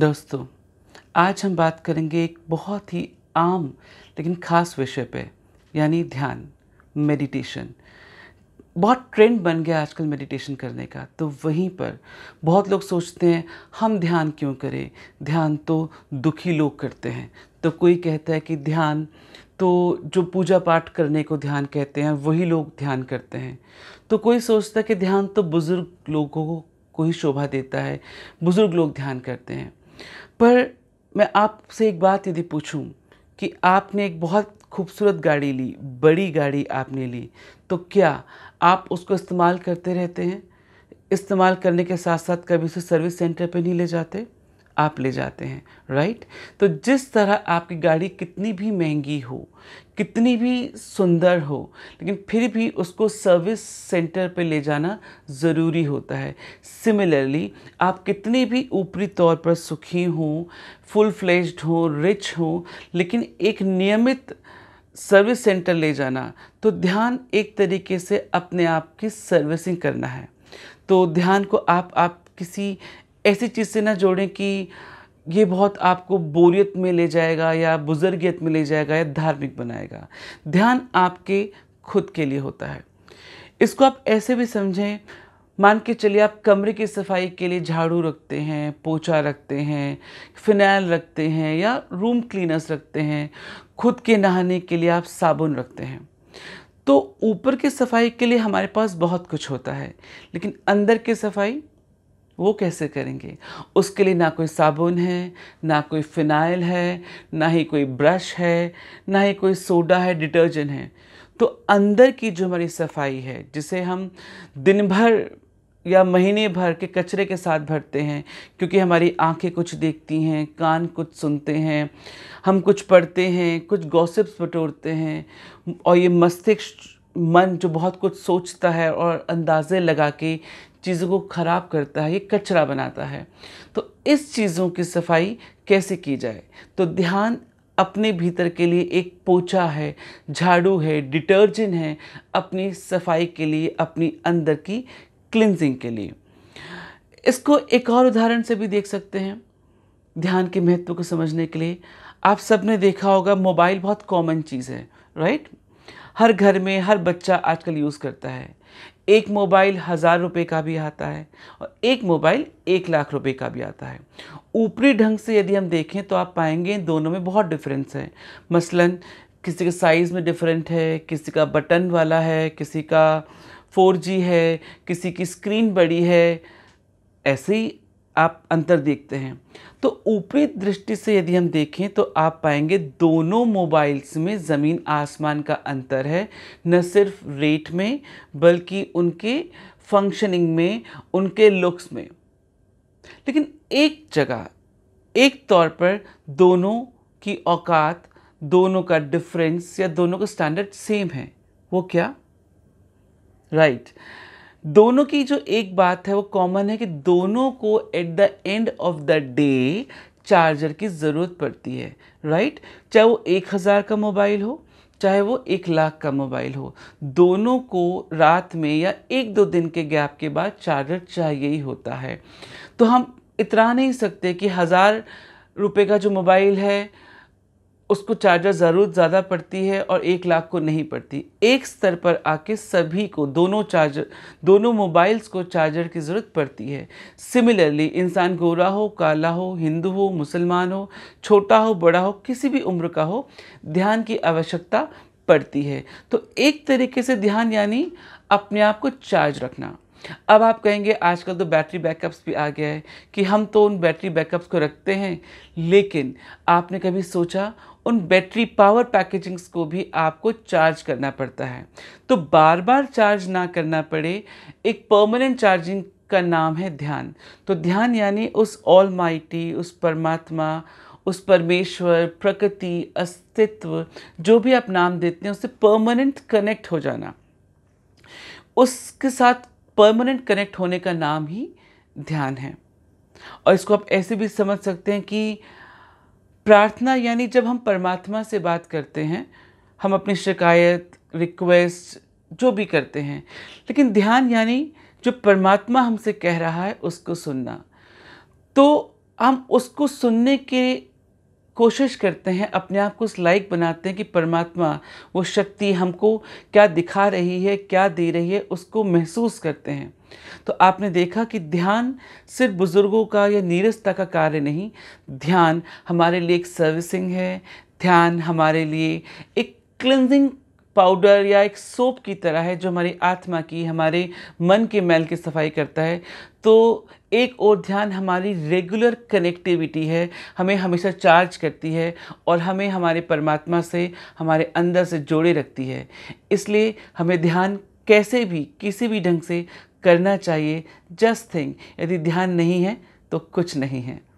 दोस्तों आज हम बात करेंगे एक बहुत ही आम लेकिन ख़ास विषय पे यानी ध्यान मेडिटेशन बहुत ट्रेंड बन गया आजकल मेडिटेशन करने का तो वहीं पर बहुत लोग सोचते हैं हम ध्यान क्यों करें ध्यान तो दुखी लोग करते हैं तो कोई कहता है कि ध्यान तो जो पूजा पाठ करने को ध्यान कहते हैं वही लोग ध्यान करते हैं तो कोई सोचता है कि ध्यान तो बुज़ुर्ग लोगों को ही शोभा देता है बुज़ुर्ग लोग ध्यान करते हैं पर मैं आपसे एक बात यदि पूछूं कि आपने एक बहुत खूबसूरत गाड़ी ली बड़ी गाड़ी आपने ली तो क्या आप उसको इस्तेमाल करते रहते हैं इस्तेमाल करने के साथ साथ कभी उसे सर्विस सेंटर पे नहीं ले जाते आप ले जाते हैं राइट तो जिस तरह आपकी गाड़ी कितनी भी महंगी हो कितनी भी सुंदर हो लेकिन फिर भी उसको सर्विस सेंटर पे ले जाना ज़रूरी होता है सिमिलरली आप कितने भी ऊपरी तौर पर सुखी हों फुल फ्लेज्ड हों रिच हों लेकिन एक नियमित सर्विस सेंटर ले जाना तो ध्यान एक तरीके से अपने आप की सर्विसिंग करना है तो ध्यान को आप आप किसी ऐसी चीज़ से ना जोड़ें कि ये बहुत आपको बोरियत में ले जाएगा या बुजुर्गियत में ले जाएगा या धार्मिक बनाएगा ध्यान आपके खुद के लिए होता है इसको आप ऐसे भी समझें मान के चलिए आप कमरे की सफाई के लिए झाड़ू रखते हैं पोछा रखते हैं फिनाइल रखते हैं या रूम क्लीनर्स रखते हैं खुद के नहाने के लिए आप साबुन रखते हैं तो ऊपर की सफाई के लिए हमारे पास बहुत कुछ होता है लेकिन अंदर की सफाई वो कैसे करेंगे उसके लिए ना कोई साबुन है ना कोई फिनाइल है ना ही कोई ब्रश है ना ही कोई सोडा है डिटर्जेंट है तो अंदर की जो हमारी सफाई है जिसे हम दिन भर या महीने भर के कचरे के साथ भरते हैं क्योंकि हमारी आंखें कुछ देखती हैं कान कुछ सुनते हैं हम कुछ पढ़ते हैं कुछ गॉसिप्स बटोरते हैं और ये मस्तिष्क मन जो बहुत कुछ सोचता है और अंदाज़े लगा के चीज़ों को ख़राब करता है ये कचरा बनाता है तो इस चीज़ों की सफाई कैसे की जाए तो ध्यान अपने भीतर के लिए एक पोछा है झाड़ू है डिटर्जेंट है अपनी सफाई के लिए अपनी अंदर की क्लिनजिंग के लिए इसको एक और उदाहरण से भी देख सकते हैं ध्यान के महत्व को समझने के लिए आप सब ने देखा होगा मोबाइल बहुत कॉमन चीज़ है राइट हर घर में हर बच्चा आजकल यूज़ करता है एक मोबाइल हज़ार रुपये का भी आता है और एक मोबाइल एक लाख रुपए का भी आता है ऊपरी ढंग से यदि हम देखें तो आप पाएंगे दोनों में बहुत डिफरेंस है मसलन किसी के साइज़ में डिफरेंट है किसी का बटन वाला है किसी का 4G है किसी की स्क्रीन बड़ी है ऐसे ही आप अंतर देखते हैं तो ऊपरी दृष्टि से यदि हम देखें तो आप पाएंगे दोनों मोबाइल्स में ज़मीन आसमान का अंतर है न सिर्फ रेट में बल्कि उनके फंक्शनिंग में उनके लुक्स में लेकिन एक जगह एक तौर पर दोनों की औकात दोनों का डिफरेंस या दोनों का स्टैंडर्ड सेम है वो क्या राइट right. दोनों की जो एक बात है वो कॉमन है कि दोनों को at the end of the day charger की ज़रूरत पड़ती है राइट चाहे वो एक हज़ार का मोबाइल हो चाहे वो एक लाख का मोबाइल हो दोनों को रात में या एक दो दिन के गैप के बाद चार्जर चाहिए ही होता है तो हम इतरा नहीं सकते कि हज़ार रुपए का जो मोबाइल है उसको चार्जर ज़रूरत ज़्यादा पड़ती है और एक लाख को नहीं पड़ती एक स्तर पर आके सभी को दोनों चार्जर दोनों मोबाइल्स को चार्जर की ज़रूरत पड़ती है सिमिलरली इंसान गोरा हो काला हो हिंदू हो मुसलमान हो छोटा हो बड़ा हो किसी भी उम्र का हो ध्यान की आवश्यकता पड़ती है तो एक तरीके से ध्यान यानी अपने आप को चार्ज रखना अब आप कहेंगे आजकल तो बैटरी बैकअप्स भी आ गया है कि हम तो उन बैटरी बैकअप्स को रखते हैं लेकिन आपने कभी सोचा उन बैटरी पावर पैकेजिंग्स को भी आपको चार्ज करना पड़ता है तो बार बार चार्ज ना करना पड़े एक परमानेंट चार्जिंग का नाम है ध्यान तो ध्यान यानी उस ऑल माइटी उस परमात्मा उस परमेश्वर प्रकृति अस्तित्व जो भी आप नाम देते हैं उससे परमानेंट कनेक्ट हो जाना उसके साथ परमानेंट कनेक्ट होने का नाम ही ध्यान है और इसको आप ऐसे भी समझ सकते हैं कि प्रार्थना यानी जब हम परमात्मा से बात करते हैं हम अपनी शिकायत रिक्वेस्ट जो भी करते हैं लेकिन ध्यान यानी जो परमात्मा हमसे कह रहा है उसको सुनना तो हम उसको सुनने के कोशिश करते हैं अपने आप को उस लाइक बनाते हैं कि परमात्मा वो शक्ति हमको क्या दिखा रही है क्या दे रही है उसको महसूस करते हैं तो आपने देखा कि ध्यान सिर्फ बुज़ुर्गों का या नीरसता का कार्य नहीं ध्यान हमारे लिए एक सर्विसिंग है ध्यान हमारे लिए एक क्लिनजिंग पाउडर या एक सोप की तरह है जो हमारी आत्मा की हमारे मन के मैल की सफाई करता है तो एक और ध्यान हमारी रेगुलर कनेक्टिविटी है हमें हमेशा चार्ज करती है और हमें हमारे परमात्मा से हमारे अंदर से जोड़े रखती है इसलिए हमें ध्यान कैसे भी किसी भी ढंग से करना चाहिए जस्ट थिंग यदि ध्यान नहीं है तो कुछ नहीं है